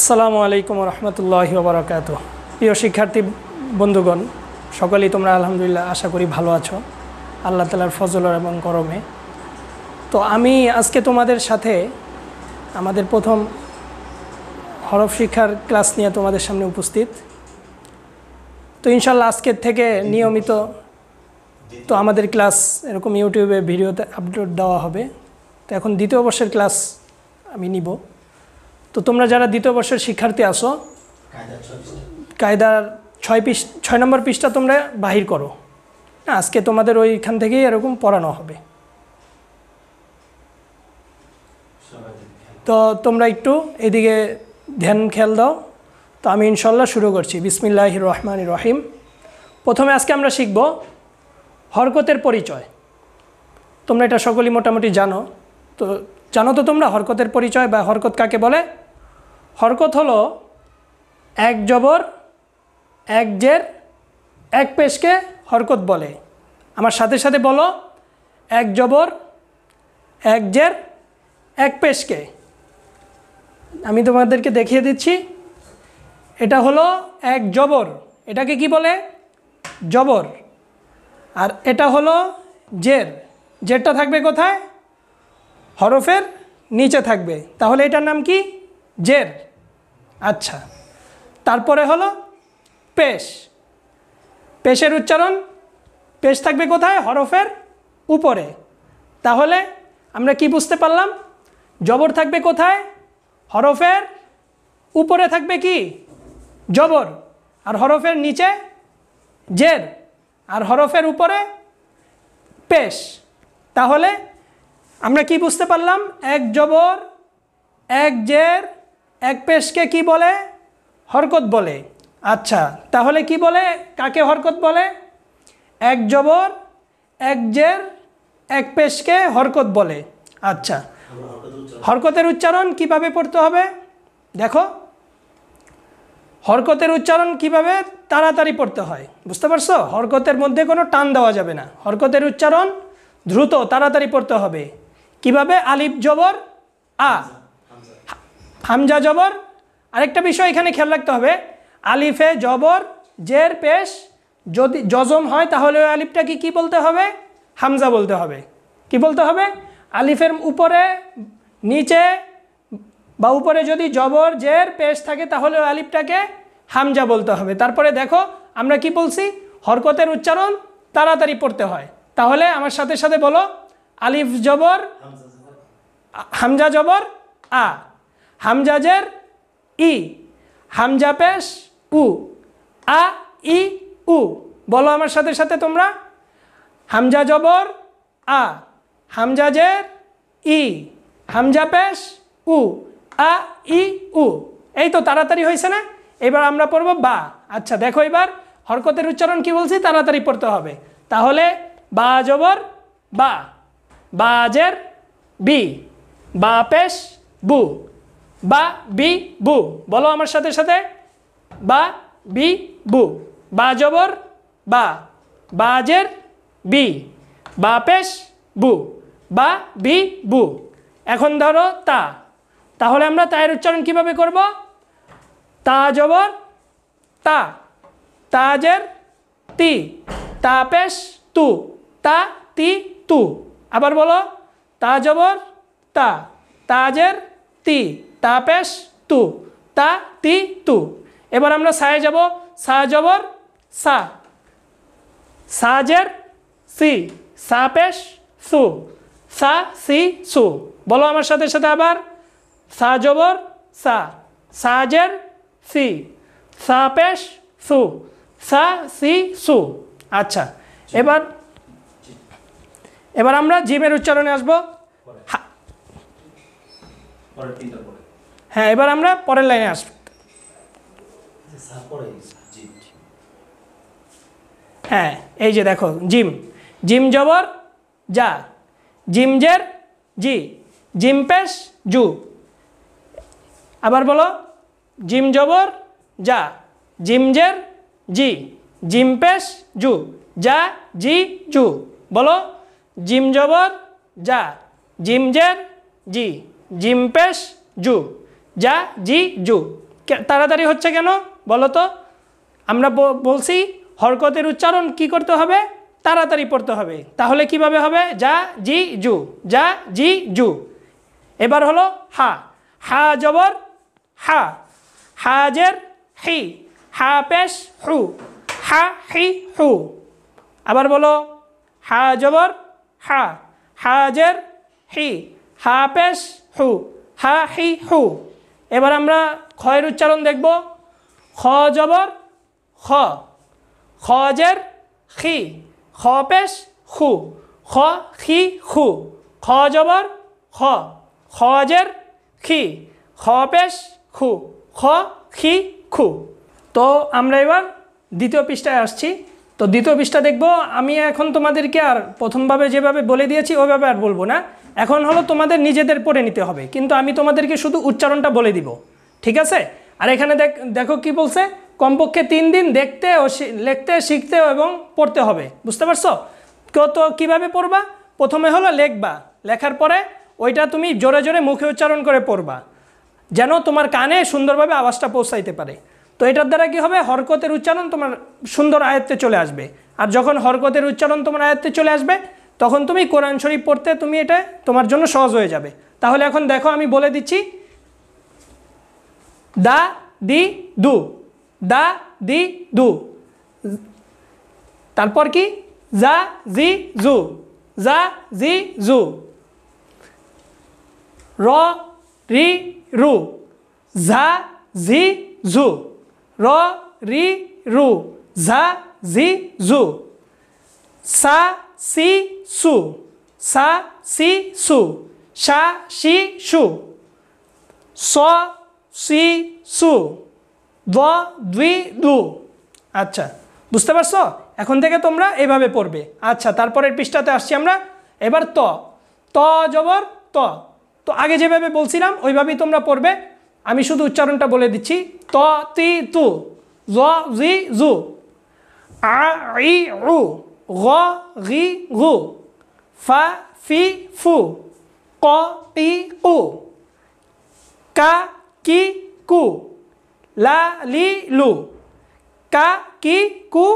আসসালামু আলাইকুম রহমতুল্লাহ বারাকাত প্রিয় শিক্ষার্থী বন্ধুগণ সকলেই তোমরা আলহামদুলিল্লাহ আশা করি ভালো আছো আল্লাহ তালার ফজল এবং করমে তো আমি আজকে তোমাদের সাথে আমাদের প্রথম হরফ শিক্ষার ক্লাস নিয়ে তোমাদের সামনে উপস্থিত তো ইনশাল্লাহ আজকের থেকে নিয়মিত তো আমাদের ক্লাস এরকম ইউটিউবে ভিডিওতে আপলোড দেওয়া হবে তো এখন দ্বিতীয় বর্ষের ক্লাস আমি নিব তো তোমরা যারা দ্বিতীয় বর্ষের শিক্ষার্থী আসো কায়দার ছয় পিস ছয় নম্বর পিসটা তোমরা বাহির করো আজকে তোমাদের ওইখান থেকেই এরকম পড়ানো হবে তো তোমরা একটু এদিকে ধ্যান খেয়াল দাও তো আমি ইনশাল্লাহ শুরু করছি বিসমিল্লাহ রহমান রহিম প্রথমে আজকে আমরা শিখব হরকতের পরিচয় তোমরা এটা সকলেই মোটামুটি জানো তো জানো তো তোমরা হরকতের পরিচয় বা হরকত কাকে বলে হরকত হলো এক জবর এক জের এক পেশকে হরকত বলে আমার সাথে সাথে বলো এক জবর এক জের এক পেশকে আমি তোমাদেরকে দেখিয়ে দিচ্ছি এটা হলো এক জবর এটাকে কি বলে জবর আর এটা হলো জের জেরটা থাকবে কোথায় হরফের নিচে থাকবে তাহলে এটার নাম কি জের আচ্ছা তারপরে হলো পেশ পেশের উচ্চারণ পেশ থাকবে কোথায় হরফের উপরে তাহলে আমরা কি বুঝতে পারলাম জবর থাকবে কোথায় হরফের উপরে থাকবে কি জবর আর হরফের নিচে জের আর হরফের উপরে পেশ তাহলে আমরা কি বুঝতে পারলাম এক জবর এক জের এক পেশকে কি বলে হরকত বলে আচ্ছা তাহলে কি বলে কাকে হরকত বলে এক জবর এক জের এক পেশকে হরকত বলে আচ্ছা হরকতের উচ্চারণ কিভাবে পড়তে হবে দেখো হরকতের উচ্চারণ কিভাবে তাড়াতাড়ি পড়তে হয় বুঝতে পারছো হরকতের মধ্যে কোনো টান দেওয়া যাবে না হরকতের উচ্চারণ দ্রুত তাড়াতাড়ি পড়তে হবে কিভাবে আলিফ জবর আ হামজা জবর আরেকটা বিষয় এখানে খেয়াল রাখতে হবে আলিফে জবর জের পেশ যদি জজম হয় তাহলে ওই আলিফটাকে কি বলতে হবে হামজা বলতে হবে কি বলতে হবে আলিফের উপরে নিচে বা উপরে যদি জবর জের পেশ থাকে তাহলে ওই আলিফটাকে হামজা বলতে হবে তারপরে দেখো আমরা কি বলছি হরকতের উচ্চারণ তাড়াতাড়ি পড়তে হয় তাহলে আমার সাথে সাথে বলো আলিফ জবর হামজা জবর আ হামজাজের ই হামজা পেশ উ আ ই উ বলো আমার সাথে সাথে তোমরা হামজা জবর আ হামজাজের ই হামজা পেশ উ আ ই উ এই তো তাড়াতাড়ি হয়েছে না এবার আমরা পড়ব বা আচ্ছা দেখো এবার হরকতের উচ্চারণ কি বলছি তাড়াতাড়ি পড়তে হবে তাহলে বা জবর বা বাজের বি বা পেশ বু বা বি বু বলো আমার সাথে সাথে বা বি বু বা জবর বা বাজের বি বা পেশ বু বা বি বু এখন ধরো তা তাহলে আমরা তায়ের উচ্চারণ কিভাবে করব তা জবর তা তাজের তি তা পেশ তু তা তি তু আবার বলো তা জবর তা তাজের তি তা পেশ তু তা তি তু এবার আমরা সায়ে যাব সা জবর সা সাজের সি সা সু সা সি সু বলো আমার সাথে সাথে আবার সা জবর সা সাজের সি সা সু সা সি সু আচ্ছা এবার এবার আমরা জিমের উচ্চারণে আসবো হ্যাঁ হ্যাঁ এবার আমরা পরের লাইনে আসব হ্যাঁ এই যে দেখো জিম জিম জবর যা জিমজের জি জিম পেশ জু আবার বলো জিম জবর যা জিমজের জি জিম পেশ জু যা জি জু বলো জিম জবর যা জিমজের জি জিম পেশ জু যা জি জু তাড়াতাড়ি হচ্ছে কেন বলো তো আমরা বলছি হরকতের উচ্চারণ কি করতে হবে তাড়াতাড়ি পড়তে হবে তাহলে কিভাবে হবে যা জি জু যা জি জু এবার হলো হা হা জবর হা হাজের হি হা পেশ হু হা হি হু আবার বলো হা জবর হা হাজের হি হা পেশ হু হা হি হু এবার আমরা খয়ের উচ্চারণ দেখব খ জবর খ খের খি খ পেশ খু খ খি খু খ জবর খ খের খি খ পেশ খু খ খি খু তো আমরা এবার দ্বিতীয় পৃষ্ঠায় আসছি তো দ্বিতীয় পৃষ্ঠা দেখব আমি এখন তোমাদেরকে আর প্রথমভাবে যেভাবে বলে দিয়েছি ওইভাবে আর বলবো না এখন হলো তোমাদের নিজেদের পড়ে নিতে হবে কিন্তু আমি তোমাদেরকে শুধু উচ্চারণটা বলে দিব ঠিক আছে আর এখানে দেখ দেখো কি বলছে কমপক্ষে তিন দিন দেখতে ও লিখতে শিখতে এবং পড়তে হবে বুঝতে পারছো কত কীভাবে পড়বা প্রথমে হলো লেখবা লেখার পরে ওইটা তুমি জোরে জোরে মুখে উচ্চারণ করে পড়বা যেন তোমার কানে সুন্দরভাবে আওয়াজটা পৌঁছাইতে পারে তো এটার দ্বারা কি হবে হরকতের উচ্চারণ তোমার সুন্দর আয়ত্তে চলে আসবে আর যখন হরকতের উচ্চারণ তোমার আয়ত্তে চলে আসবে তখন তুমি কোরআন শরীফ পড়তে তুমি এটা তোমার জন্য সহজ হয়ে যাবে তাহলে এখন দেখো আমি বলে দিচ্ছি দা দি দু দা দি দু তারপর কি যা জি জু যা জি জু র রি রু ঝা ঝি ঝু র রি রু ঝা ঝি ঝু সা সি সু সা সি সু সা সি সু স সি সু দ দুই দু আচ্ছা বুঝতে পারছো এখন থেকে তোমরা এভাবে পড়বে আচ্ছা তারপরের পৃষ্ঠাতে আসছি আমরা এবার ত ত জবর ত তো আগে যেভাবে বলছিলাম ওইভাবেই তোমরা পড়বে আমি শুধু উচ্চারণটা বলে দিচ্ছি ত তি তু জ জি জু আ ই উ غ غي غو ফা ফি ফু ক পি কু কা কি কু লা লি লু কা কি কু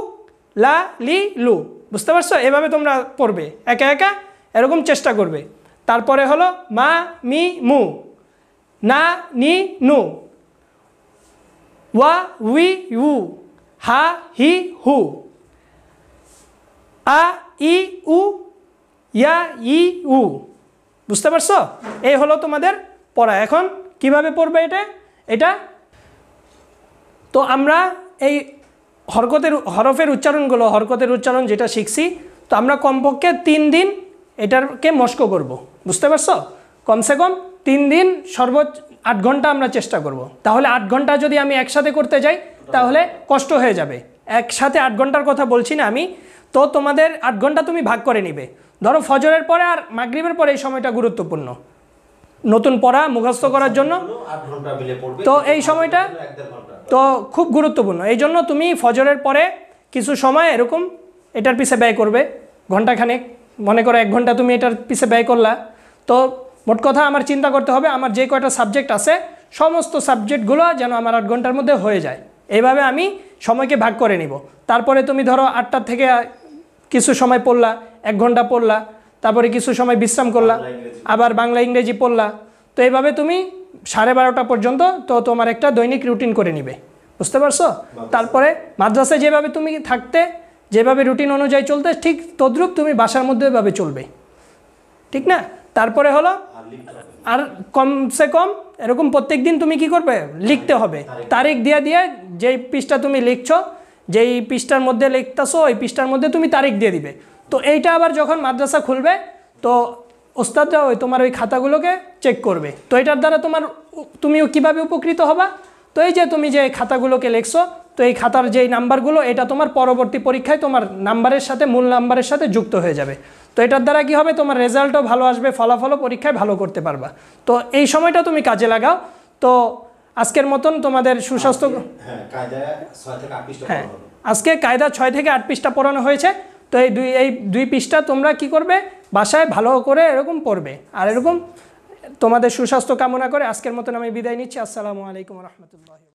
লা লি লু বুঝতে পারছো এভাবে তোমরা পড়বে একা একা এরকম চেষ্টা করবে তারপরে হলো মা মি মু না নি নু ওয়া উই উ হা হি হু আ ই উ ইয়া ই উ বুঝতে পারছো এই হলো তোমাদের পড়া এখন কিভাবে পড়বে এটা এটা তো আমরা এই হরকতের হরফের উচ্চারণগুলো হরকতের উচ্চারণ যেটা শিখছি তো আমরা কমপক্ষে তিন দিন এটারকে মস্ক করব। বুঝতে পারছো কমসে কম তিন দিন সর্বোচ্চ আট ঘন্টা আমরা চেষ্টা করব। তাহলে আট ঘন্টা যদি আমি একসাথে করতে যাই তাহলে কষ্ট হয়ে যাবে একসাথে আট ঘন্টার কথা বলছি না আমি তো তোমাদের আট ঘন্টা তুমি ভাগ করে নিবে ধরো ফজরের পরে আর মাগরীবের পরে এই সময়টা গুরুত্বপূর্ণ নতুন পড়া মুখস্থ করার জন্য তো এই সময়টা তো খুব গুরুত্বপূর্ণ এই জন্য তুমি ফজরের পরে কিছু সময় এরকম এটার পিছে ব্যয় করবে ঘন্টাখানেক মনে করো এক ঘন্টা তুমি এটার পিছে ব্যয় করলা তো মোট কথা আমার চিন্তা করতে হবে আমার যে কয়টা সাবজেক্ট আছে সমস্ত সাবজেক্টগুলো যেন আমার আট ঘন্টার মধ্যে হয়ে যায় এইভাবে আমি সময়কে ভাগ করে নিব তারপরে তুমি ধরো আটটার থেকে কিছু সময় পড়লা এক ঘন্টা পড়লা তারপরে কিছু সময় বিশ্রাম করলা আবার বাংলা ইংরেজি পড়লা তো এইভাবে তুমি সাড়ে বারোটা পর্যন্ত তো তোমার একটা দৈনিক রুটিন করে নিবে বুঝতে পারছো তারপরে মাদ্রাসায় যেভাবে তুমি থাকতে যেভাবে রুটিন অনুযায়ী চলতে ঠিক তদ্রুপ তুমি বাসার মধ্যে এভাবে চলবে ঠিক না তারপরে হলো আর কমসে কম এরকম প্রত্যেক দিন তুমি কি করবে লিখতে হবে তারিখ দিয়ে দিয়ে যেই পিসটা তুমি লিখছো যে এই পৃষ্ঠার মধ্যে লিখতেছো এই পৃষ্ঠার মধ্যে তুমি তারিখ দিয়ে দিবে তো এইটা আবার যখন মাদ্রাসা খুলবে তো ওস্তাদরা ওই তোমার ওই খাতাগুলোকে চেক করবে তো এটার দ্বারা তোমার তুমি কিভাবে উপকৃত হবা তো এই যে তুমি যে খাতাগুলোকে লেখছো তো এই খাতার যেই নাম্বারগুলো এটা তোমার পরবর্তী পরীক্ষায় তোমার নাম্বারের সাথে মূল নাম্বারের সাথে যুক্ত হয়ে যাবে তো এটার দ্বারা কি হবে তোমার রেজাল্টও ভালো আসবে ফলাফলও পরীক্ষায় ভালো করতে পারবা তো এই সময়টা তুমি কাজে লাগাও তো আজকের মতন তোমাদের সুস্বাস্থ্য হ্যাঁ, হ্যাঁ আজকে কায়দা ছয় থেকে আট পৃষ্ঠা পড়ানো হয়েছে তো এই দুই এই দুই পৃষ্ঠা তোমরা কি করবে বাসায় ভালো করে এরকম পড়বে আর এরকম তোমাদের সুস্বাস্থ্য কামনা করে আজকের মতন আমি বিদায় নিচ্ছি আসসালামু আলাইকুম রহমতুল্লাহ